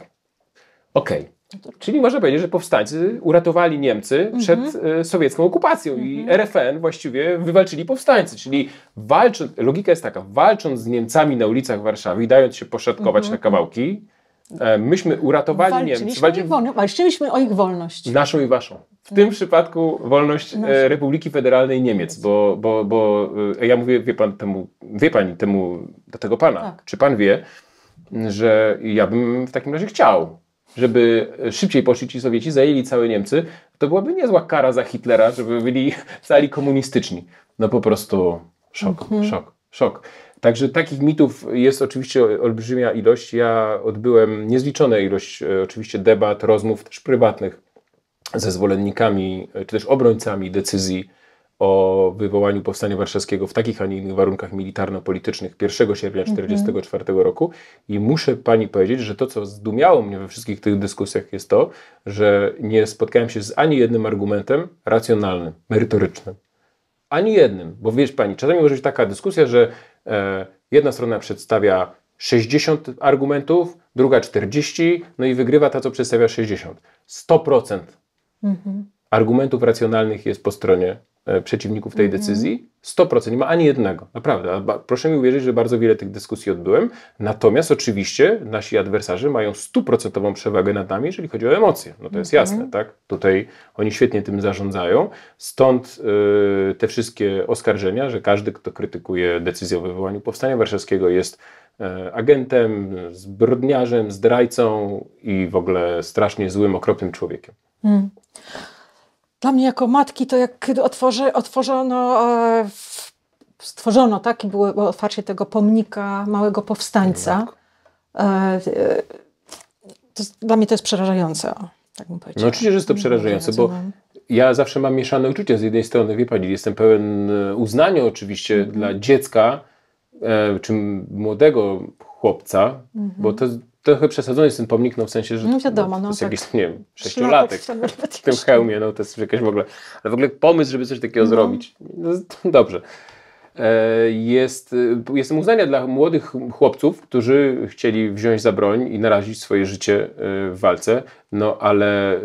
okej. Okay. No Czyli można powiedzieć, że powstańcy uratowali Niemcy mhm. przed mhm. sowiecką okupacją i mhm. RFN właściwie wywalczyli powstańcy. Czyli walcząc, logika jest taka, walcząc z Niemcami na ulicach Warszawy i dając się poszatkować mhm. na kawałki, e, myśmy uratowali Walczyliśmy, Niemcy. Walczyliśmy... walczyliśmy o ich wolność. Naszą i waszą w tym przypadku wolność e, Republiki Federalnej Niemiec, bo, bo, bo e, ja mówię, wie pan temu, wie pani temu, do tego pana, tak. czy pan wie, że ja bym w takim razie chciał, żeby szybciej poszli ci Sowieci, zajęli całe Niemcy, to byłaby niezła kara za Hitlera, żeby byli cali komunistyczni. No po prostu szok, mhm. szok, szok. Także takich mitów jest oczywiście olbrzymia ilość. Ja odbyłem niezliczone ilość e, oczywiście debat, rozmów też prywatnych ze zwolennikami czy też obrońcami decyzji o wywołaniu Powstania Warszawskiego w takich, a nie innych warunkach militarno-politycznych 1 sierpnia 1944 mm -hmm. roku. I muszę pani powiedzieć, że to, co zdumiało mnie we wszystkich tych dyskusjach, jest to, że nie spotkałem się z ani jednym argumentem racjonalnym, merytorycznym. Ani jednym, bo wiesz pani, czasami może być taka dyskusja, że e, jedna strona przedstawia 60 argumentów, druga 40, no i wygrywa ta, co przedstawia 60. 100% Mhm. Argumentów racjonalnych jest po stronie e, przeciwników tej mhm. decyzji 100%, nie ma ani jednego, naprawdę. Proszę mi uwierzyć, że bardzo wiele tych dyskusji odbyłem. Natomiast oczywiście nasi adwersarze mają stuprocentową przewagę nad nami, jeżeli chodzi o emocje. No to jest mhm. jasne, tak? Tutaj oni świetnie tym zarządzają. Stąd yy, te wszystkie oskarżenia, że każdy, kto krytykuje decyzję o wywołaniu Powstania Warszawskiego jest E, agentem, zbrodniarzem, zdrajcą i w ogóle strasznie złym, okropnym człowiekiem. Hmm. Dla mnie jako matki to jak otworzy, otworzono e, stworzono taki było otwarcie tego pomnika małego powstańca. E, to, dla mnie to jest przerażające. Tak bym powiedziała. no oczywiście, że jest to przerażające, bo ja zawsze mam mieszane uczucia. Z jednej strony, wie pani, jestem pełen uznania oczywiście mhm. dla dziecka, E, czy młodego chłopca, mhm. bo to trochę przesadzony jest ten pomnik, no w sensie, że no wiadomo, no, to jest no, jakiś, tak. nie wiem, sześciolatek w tym hełmie, no to jest jakaś w ogóle, ale w ogóle pomysł, żeby coś takiego no. zrobić, no, dobrze. E, jest, y, jestem uznania dla młodych chłopców, którzy chcieli wziąć za broń i narazić swoje życie y, w walce, no ale y,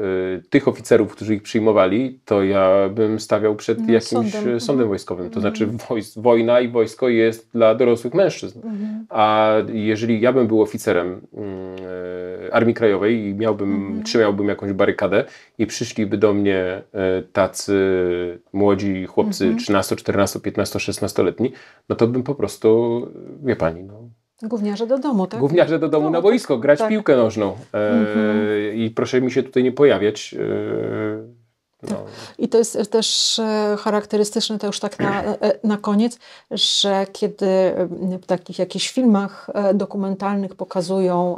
tych oficerów, którzy ich przyjmowali, to ja bym stawiał przed no, jakimś sądem, mhm. sądem wojskowym. To znaczy mhm. wojna i wojsko jest dla dorosłych mężczyzn. Mhm. A jeżeli ja bym był oficerem mm, e, Armii Krajowej i miałbym, trzymałbym jakąś barykadę i przyszliby do mnie e, tacy młodzi chłopcy 13, 14, 15, 16 letni no to bym po prostu, wie pani, no, Gówniarze do domu, tak? Gówniarze do domu no, na tak. boisko, grać tak. piłkę nożną. E, mhm. I proszę mi się tutaj nie pojawiać. E, tak. No. I to jest też e, charakterystyczne, to już tak na, e, e, na koniec, że kiedy w takich jakichś filmach dokumentalnych pokazują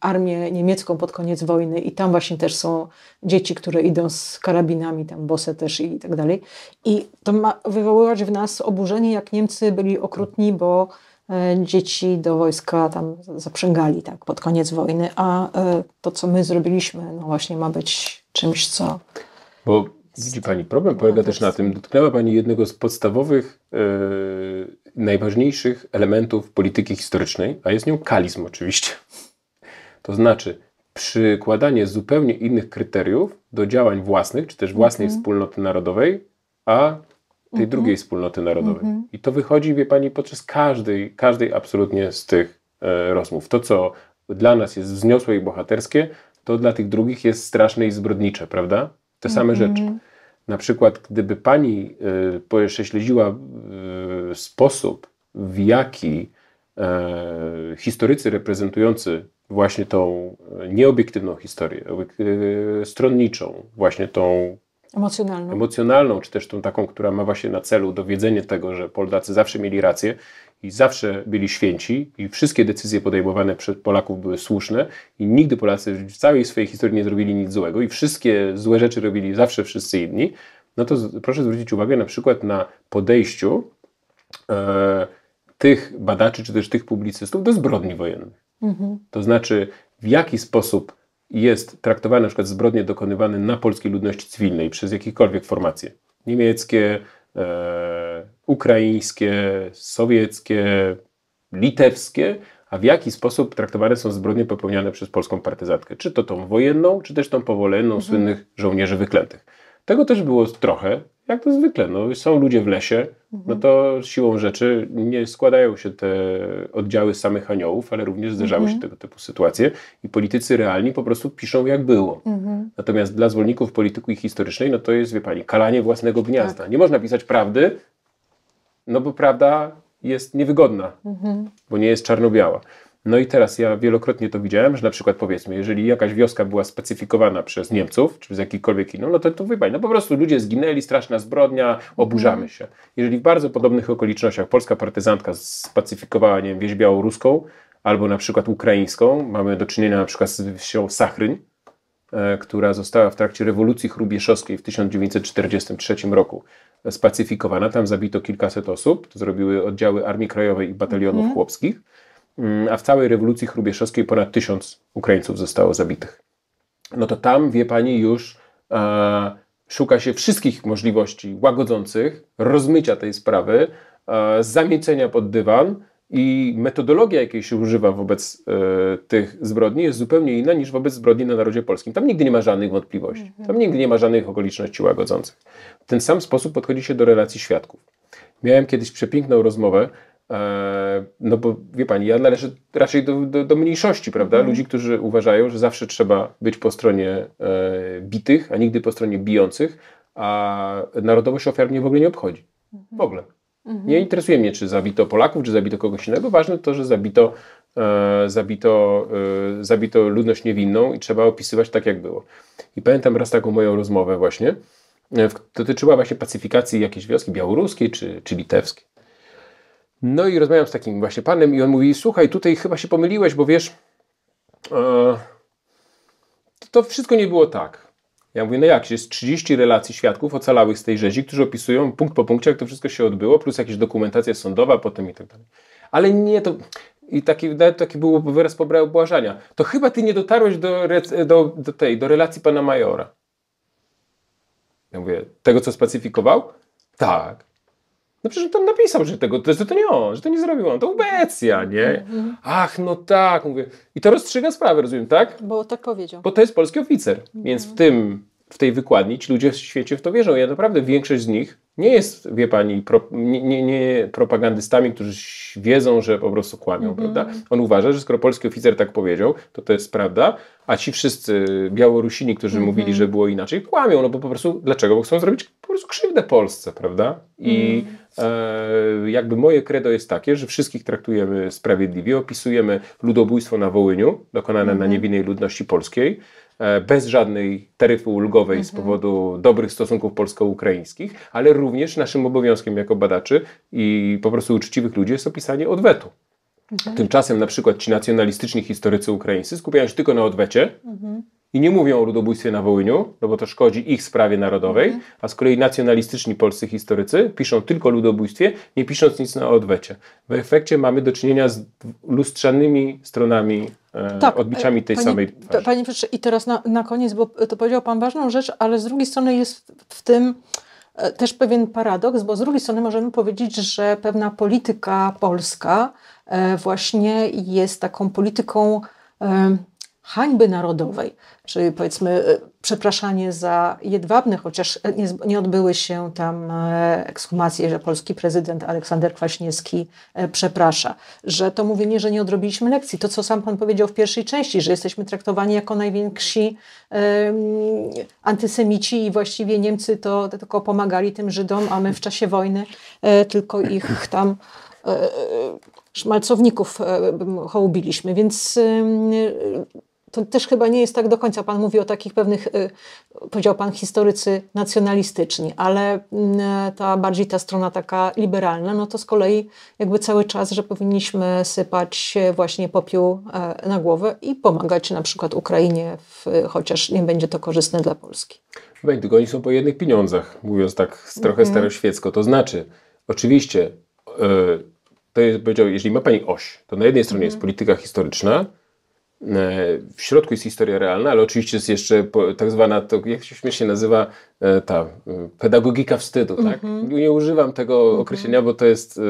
armię niemiecką pod koniec wojny i tam właśnie też są dzieci, które idą z karabinami, tam bose też i tak dalej. I to ma wywoływać w nas oburzenie, jak Niemcy byli okrutni, bo dzieci do wojska tam zaprzęgali tak pod koniec wojny, a to, co my zrobiliśmy, no właśnie ma być czymś, co bo widzi Pani, problem polega też na tym, dotknęła Pani jednego z podstawowych, yy, najważniejszych elementów polityki historycznej, a jest nią kalizm oczywiście. To znaczy przykładanie zupełnie innych kryteriów do działań własnych, czy też własnej mm -hmm. wspólnoty narodowej, a tej mm -hmm. drugiej wspólnoty narodowej. Mm -hmm. I to wychodzi, wie Pani, podczas każdej, każdej absolutnie z tych e, rozmów. To, co dla nas jest wzniosłe i bohaterskie, to dla tych drugich jest straszne i zbrodnicze, prawda? te same mm -hmm. rzeczy. Mhm. Na przykład, gdyby pani y, jeszcze śledziła y, sposób, w jaki e, historycy reprezentujący właśnie tą e, nieobiektywną historię, e, stronniczą, właśnie tą Emocjonalną. Emocjonalną, czy też tą taką, która ma właśnie na celu dowiedzenie tego, że Polacy zawsze mieli rację, i zawsze byli święci i wszystkie decyzje podejmowane przez Polaków były słuszne i nigdy Polacy w całej swojej historii nie zrobili nic złego i wszystkie złe rzeczy robili zawsze wszyscy inni, no to proszę zwrócić uwagę na przykład na podejściu e, tych badaczy czy też tych publicystów do zbrodni wojennych. Mhm. To znaczy w jaki sposób jest traktowane na przykład zbrodnie dokonywane na polskiej ludności cywilnej przez jakiekolwiek formacje. Niemieckie, E, ukraińskie, sowieckie, litewskie, a w jaki sposób traktowane są zbrodnie popełniane przez polską partyzantkę, czy to tą wojenną, czy też tą powolenną mhm. słynnych żołnierzy wyklętych. Tego też było trochę, jak to zwykle. No, są ludzie w lesie, no mhm. to siłą rzeczy nie składają się te oddziały samych aniołów, ale również zdarzały się mhm. tego typu sytuacje i politycy realni po prostu piszą jak było. Mhm. Natomiast dla zwolenników polityki historycznej, no to jest, wie pani, kalanie własnego tak. gniazda. Nie można pisać prawdy, no bo prawda jest niewygodna, bo nie jest czarno-biała. No i teraz ja wielokrotnie to widziałem, że na przykład powiedzmy, jeżeli jakaś wioska była specyfikowana przez Niemców, czy z jakikolwiek inną, no to to wybaj, no po prostu ludzie zginęli, straszna zbrodnia, oburzamy mhm. się. Jeżeli w bardzo podobnych okolicznościach polska partyzantka spacyfikowała, nie wiem, wieś białoruską, albo na przykład ukraińską, mamy do czynienia na przykład z wsią Sachryń, e, która została w trakcie rewolucji chrubieszowskiej w 1943 roku spacyfikowana. Tam zabito kilkaset osób, to zrobiły oddziały Armii Krajowej i batalionów mhm. chłopskich. Mm, a w całej rewolucji chrubieszowskiej ponad tysiąc Ukraińców zostało zabitych. No to tam, wie pani, już e, szuka się wszystkich możliwości łagodzących, rozmycia tej sprawy, e, zamiecenia pod dywan i metodologia, jakiej się używa wobec e, tych zbrodni, jest zupełnie inna niż wobec zbrodni na narodzie polskim. Tam nigdy nie ma żadnych wątpliwości, mhm. tam nigdy nie ma żadnych okoliczności łagodzących. W ten sam sposób podchodzi się do relacji świadków. Miałem kiedyś przepiękną rozmowę E, no bo wie pani, ja należę raczej do, do, do mniejszości, prawda? Mhm. Ludzi, którzy uważają, że zawsze trzeba być po stronie e, bitych, a nigdy po stronie bijących, a narodowość ofiar mnie w ogóle nie obchodzi. Mhm. W ogóle. Mhm. Nie interesuje mnie, czy zabito Polaków, czy zabito kogoś innego. Ważne to, że zabito, e, zabito, e, zabito ludność niewinną i trzeba opisywać tak, jak było. I pamiętam raz taką moją rozmowę właśnie, e, w, dotyczyła właśnie pacyfikacji jakiejś wioski białoruskiej czy, czy litewskiej. No i rozmawiam z takim właśnie panem i on mówi, słuchaj, tutaj chyba się pomyliłeś, bo wiesz, e, to wszystko nie było tak. Ja mówię, no jak, jest 30 relacji świadków ocalałych z tej rzezi, którzy opisują punkt po punkcie, jak to wszystko się odbyło, plus jakaś dokumentacja sądowa potem i tak dalej. Ale nie, to... I taki, taki był wyraz pobłażania. To chyba ty nie dotarłeś do, do, do tej, do relacji pana majora. Ja mówię, tego co spacyfikował? Tak. No przecież on tam napisał, że tego, że to nie on, że to nie zrobił on, to ubecja, mhm, nie? Mhm, mhm. Ach, no tak, mówię. I to rozstrzyga sprawę, rozumiem, tak? Bo tak powiedział. Bo to jest polski oficer, mhm. więc w tym, w tej wykładni ci ludzie w świecie w to wierzą. Ja naprawdę większość z nich nie jest, wie pani, pro, nie, nie, nie, propagandystami, którzy wiedzą, że po prostu kłamią, mhm. prawda? On uważa, że skoro polski oficer tak powiedział, to to jest prawda, a ci wszyscy Białorusini, którzy mówili, że było inaczej, kłamią, no bo po prostu dlaczego? Bo chcą zrobić prostu krzywdę Polsce, prawda? I mm. e, jakby moje credo jest takie, że wszystkich traktujemy sprawiedliwie, opisujemy ludobójstwo na Wołyniu, dokonane na mhm. niewinnej ludności polskiej, e, bez żadnej taryfy ulgowej z mhm. powodu dobrych stosunków polsko-ukraińskich, ale również naszym obowiązkiem jako badaczy i po prostu uczciwych ludzi jest opisanie odwetu. Mhm. Tymczasem na przykład ci nacjonalistyczni historycy ukraińscy skupiają się tylko na odwecie, i nie mówią o ludobójstwie na Wołyniu, no bo to szkodzi ich sprawie narodowej, mhm. a z kolei nacjonalistyczni polscy historycy piszą tylko o ludobójstwie, nie pisząc nic na odwecie. W efekcie mamy do czynienia z lustrzanymi stronami e, tak, e, odbiciami tej samej twarzy. Panie Piotrze, i teraz na, na koniec, bo to powiedział Pan ważną rzecz, ale z drugiej strony jest w tym e, też pewien paradoks, bo z drugiej strony możemy powiedzieć, że pewna polityka polska właśnie jest taką polityką hańby narodowej, czyli powiedzmy e, przepraszanie za jedwabne, chociaż e, nie, nie odbyły się tam e, ekshumacje, że polski prezydent Aleksander Kwaśniewski przeprasza, że to mówienie, że nie odrobiliśmy lekcji, to co sam pan powiedział w pierwszej części, że jesteśmy traktowani jako najwięksi antysemici i właściwie Niemcy to tylko pomagali tym Żydom, a my w czasie wojny tylko ich tam szmalcowników hołubiliśmy, więc to też chyba nie jest tak do końca. Pan mówi o takich pewnych, y, powiedział Pan, historycy nacjonalistyczni, ale mm, ta bardziej ta strona taka liberalna, no to z kolei jakby cały czas, że powinniśmy sypać y, właśnie popiół e, na głowę i pomagać na przykład Ukrainie, w, chociaż nie będzie to korzystne dla Polski. Chyba tylko oni są po jednych pieniądzach, mówiąc tak trochę mhm. staroświecko. To znaczy, oczywiście, e, to jest, powiedział, jeżeli ma Pani oś, to na jednej stronie mhm. jest polityka historyczna, w środku jest historia realna, ale oczywiście jest jeszcze tak zwana, to jak się śmiesznie nazywa, e, ta e, pedagogika wstydu. Mm -hmm. Nie używam tego mm -hmm. określenia, bo to jest e,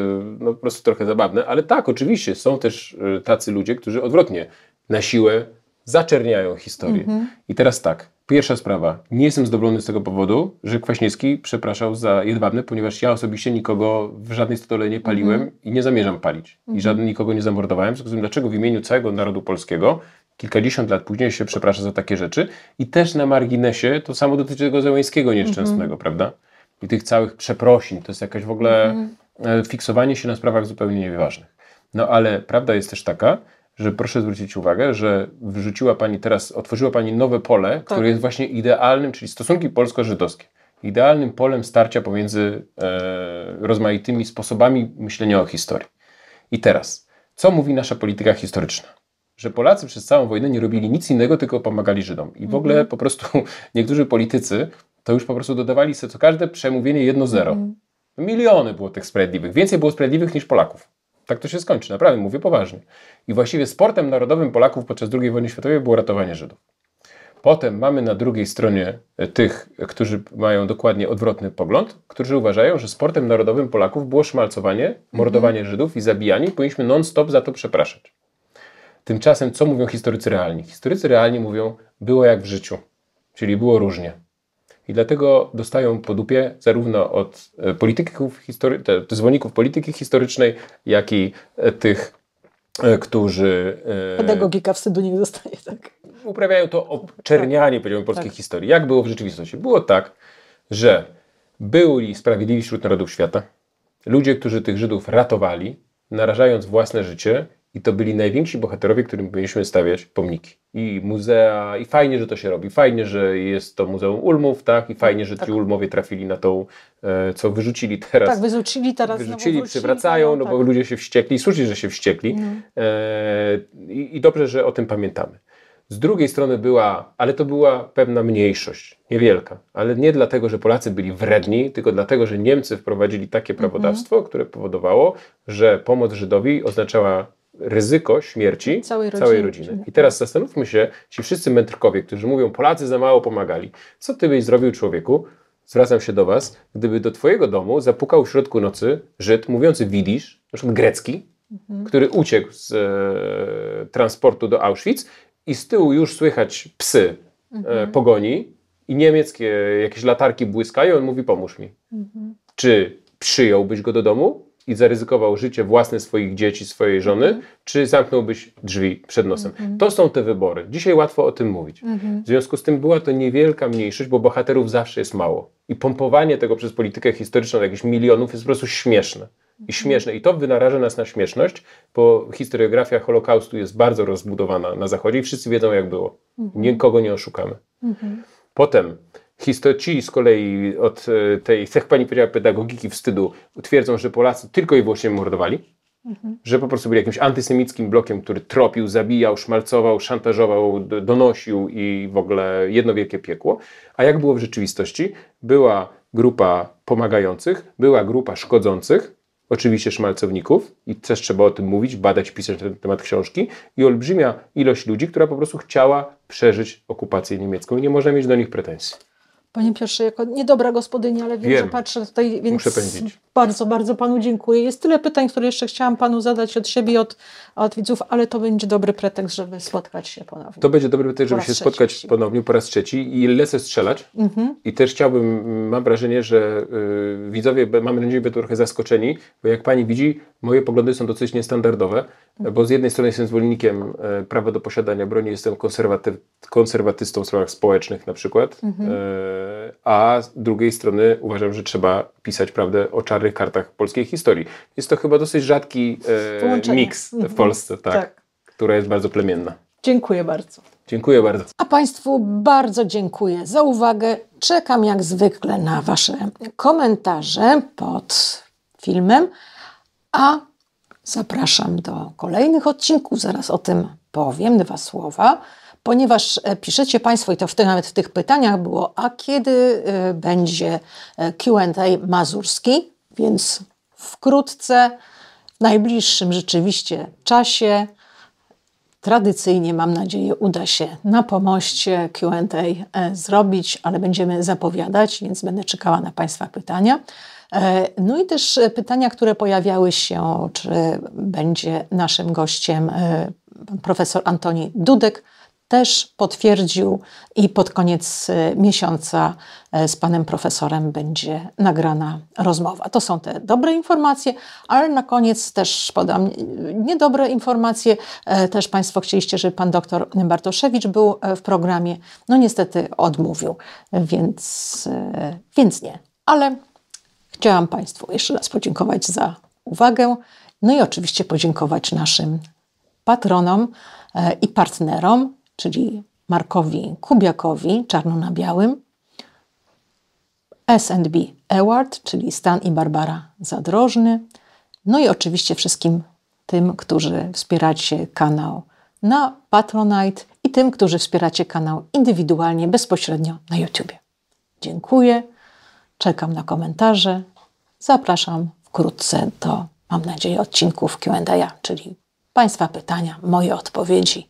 no, po prostu trochę zabawne, ale tak, oczywiście są też tacy ludzie, którzy odwrotnie na siłę zaczerniają historię. Mm -hmm. I teraz tak, Pierwsza sprawa. Nie jestem zadowolony z tego powodu, że Kwaśniewski przepraszał za Jedwabne, ponieważ ja osobiście nikogo w żadnej stole nie paliłem mm -hmm. i nie zamierzam palić. Mm -hmm. I mhm. żadnego nikogo nie zamordowałem. W dlaczego w imieniu całego narodu polskiego kilkadziesiąt lat później się przeprasza za takie rzeczy? I też na marginesie to samo dotyczy tego Zełańskiego nieszczęsnego, mm -hmm. prawda? I tych całych przeprosin. To jest jakaś w ogóle mhm. e, fiksowanie się na sprawach zupełnie nieważnych. No ale prawda jest też taka, że proszę zwrócić uwagę, że wrzuciła Pani teraz, otworzyła Pani nowe pole, tak. które jest właśnie idealnym, czyli stosunki polsko-żydowskie. Idealnym polem starcia pomiędzy e, rozmaitymi sposobami myślenia o historii. I teraz, co mówi nasza polityka historyczna? Że Polacy przez całą wojnę nie robili nic innego, tylko pomagali Żydom. I w ogóle mm -hmm. po prostu niektórzy politycy to już po prostu dodawali sobie co każde przemówienie jedno zero. Mm -hmm. Miliony było tych sprawiedliwych. Więcej było sprawiedliwych niż Polaków. Tak to się skończy, naprawdę, mówię poważnie. I właściwie sportem narodowym Polaków podczas II wojny światowej było ratowanie Żydów. Potem mamy na drugiej stronie e, tych, którzy mają dokładnie odwrotny pogląd, którzy uważają, że sportem narodowym Polaków było szmalcowanie, mhm. mordowanie Żydów i zabijanie powinniśmy non-stop za to przepraszać. Tymczasem, co mówią historycy realni? Historycy realni mówią, było jak w życiu, czyli było różnie i dlatego dostają po dupie zarówno od e, polityków, zwolenników polityki historycznej, jak i e, tych, e, którzy... Pedagogika wstydu nie zostaje, tak? Uprawiają to obczernianie, tak. powiedziałbym, polskiej tak. historii. Jak było w rzeczywistości? Było tak, że byli sprawiedliwi wśród narodów świata, ludzie, którzy tych Żydów ratowali, narażając własne życie i to byli najwięksi bohaterowie, którym powinniśmy stawiać pomniki. I muzea, i fajnie, że to się robi. Fajnie, że jest to Muzeum Ulmów, tak? I fajnie, że tak. ci Ulmowie trafili na tą, e, co wyrzucili teraz. Tak, wyrzucili teraz. Wyrzucili, no, przywracają, no, no bo tak. ludzie się wściekli. Słusznie, że się wściekli. No. E, i, I dobrze, że o tym pamiętamy. Z drugiej strony była, ale to była pewna mniejszość, niewielka, ale nie dlatego, że Polacy byli wredni, tylko dlatego, że Niemcy wprowadzili takie mhm. prawodawstwo, mm -hmm. które powodowało, że pomoc Żydowi oznaczała ryzyko śmierci no, całej rodziny. Całej rodziny. I teraz tak. zastanówmy się, ci wszyscy mędrkowie, którzy mówią, Polacy za mało pomagali, co ty byś zrobił człowieku, zwracam się do was, gdyby do twojego domu zapukał w środku nocy Żyd mówiący widzisz, na przykład grecki, mhm. który uciekł z e, transportu do Auschwitz i z tyłu już słychać psy e, mhm. pogoni i niemieckie jakieś latarki błyskają, on mówi pomóż mi. Mhm. Czy przyjąłbyś go do domu? i zaryzykował życie własne swoich dzieci, swojej żony, mm -hmm. czy zamknąłbyś drzwi przed nosem? Mm -hmm. To są te wybory. Dzisiaj łatwo o tym mówić. Mm -hmm. W związku z tym była to niewielka mniejszość, bo bohaterów zawsze jest mało. I pompowanie tego przez politykę historyczną jakichś milionów jest po prostu śmieszne. I mhm. śmieszne. I to wynaraża nas na śmieszność, bo historiografia Holokaustu jest bardzo rozbudowana na Zachodzie i wszyscy wiedzą, jak było. Mhm. Nikogo nie oszukamy. Mhm. Potem Histoci z kolei od e, tej, jak pani powiedziała, pedagogiki wstydu twierdzą, że Polacy tylko i wyłącznie mordowali, mhm. że po prostu byli jakimś antysemickim blokiem, który tropił, zabijał, szmalcował, szantażował, donosił i w ogóle jedno wielkie piekło. A jak było w rzeczywistości? Była grupa pomagających, była grupa szkodzących, oczywiście szmalcowników i też trzeba o tym mówić, badać, pisać na ten temat książki i olbrzymia ilość ludzi, która po prostu chciała przeżyć okupację niemiecką i nie można mieć do nich pretensji. Panie pierwszy jako niedobra gospodyni, ale wiem, wiem. że patrzę tutaj, więc bardzo, bardzo Panu dziękuję. Jest tyle pytań, które jeszcze chciałam Panu zadać od siebie, od, od widzów, ale to będzie dobry pretekst, żeby spotkać się ponownie. To będzie dobry pretekst, żeby się spotkać ponownie po raz trzeci i lecę strzelać. Mhm. I też chciałbym, mam wrażenie, że y, widzowie, mam nadzieję, będą trochę zaskoczeni, bo jak Pani widzi, moje poglądy są dosyć niestandardowe, mhm. bo z jednej strony jestem zwolennikiem y, prawa do posiadania broni, jestem konserwaty, konserwatystą w sprawach społecznych na przykład, mhm. y, E, a z drugiej strony uważam, że trzeba pisać prawdę o czarnych kartach polskiej historii. Jest to chyba dosyć rzadki e, miks w mhm. Polsce, tak, tak. która jest bardzo plemienna. Dziękuję bardzo. Dziękuję bardzo. A Państwu bardzo dziękuję za uwagę. Czekam jak zwykle na Wasze komentarze pod filmem, a zapraszam do kolejnych odcinków. Zaraz o tym powiem dwa słowa ponieważ e, piszecie Państwo, i to w tych, nawet w tych pytaniach było, a kiedy e, będzie e, QA mazurski, więc wkrótce, w najbliższym rzeczywiście czasie, tradycyjnie, mam nadzieję, uda się na pomoście QA zrobić, ale będziemy zapowiadać, więc będę czekała na Państwa pytania. No i też pytania, które pojawiały się, czy będzie naszym gościem profesor Antoni Dudek, też potwierdził i pod koniec y, miesiąca y, z panem profesorem będzie nagrana rozmowa. To są te dobre informacje, ale na koniec też podam y, niedobre informacje. Też państwo chcieliście, żeby pan doktor Bartoszewicz był w programie. No niestety odmówił, więc, więc nie. Ale chciałam państwu jeszcze raz podziękować za uwagę. No i oczywiście podziękować naszym patronom i partnerom, czyli Markowi Kubiakowi, czarno na białym, S&B Award, czyli Stan i Barbara Zadrożny, no i oczywiście wszystkim tym, którzy wspieracie kanał na Patronite i tym, którzy wspieracie kanał indywidualnie, bezpośrednio na YouTube. Dziękuję, czekam na komentarze. Zapraszam wkrótce do, mam nadzieję, odcinków QA, czyli Państwa pytania, moje odpowiedzi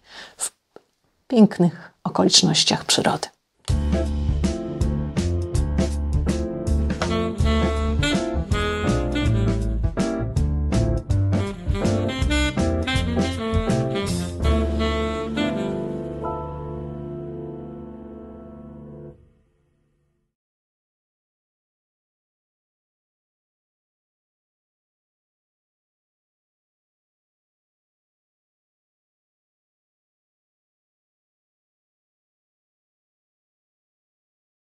pięknych okolicznościach przyrody.